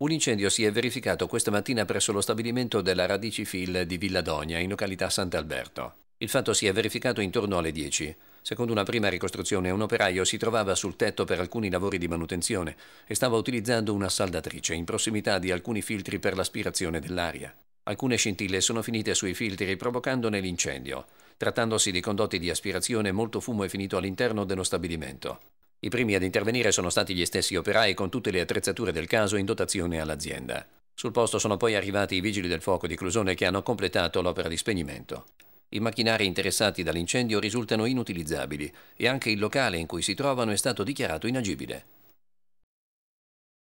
Un incendio si è verificato questa mattina presso lo stabilimento della Radici Fil di Villadogna, in località Sant'Alberto. Il fatto si è verificato intorno alle 10. Secondo una prima ricostruzione, un operaio si trovava sul tetto per alcuni lavori di manutenzione e stava utilizzando una saldatrice in prossimità di alcuni filtri per l'aspirazione dell'aria. Alcune scintille sono finite sui filtri provocandone l'incendio. Trattandosi di condotti di aspirazione, molto fumo è finito all'interno dello stabilimento. I primi ad intervenire sono stati gli stessi operai con tutte le attrezzature del caso in dotazione all'azienda. Sul posto sono poi arrivati i vigili del fuoco di Clusone che hanno completato l'opera di spegnimento. I macchinari interessati dall'incendio risultano inutilizzabili e anche il locale in cui si trovano è stato dichiarato inagibile.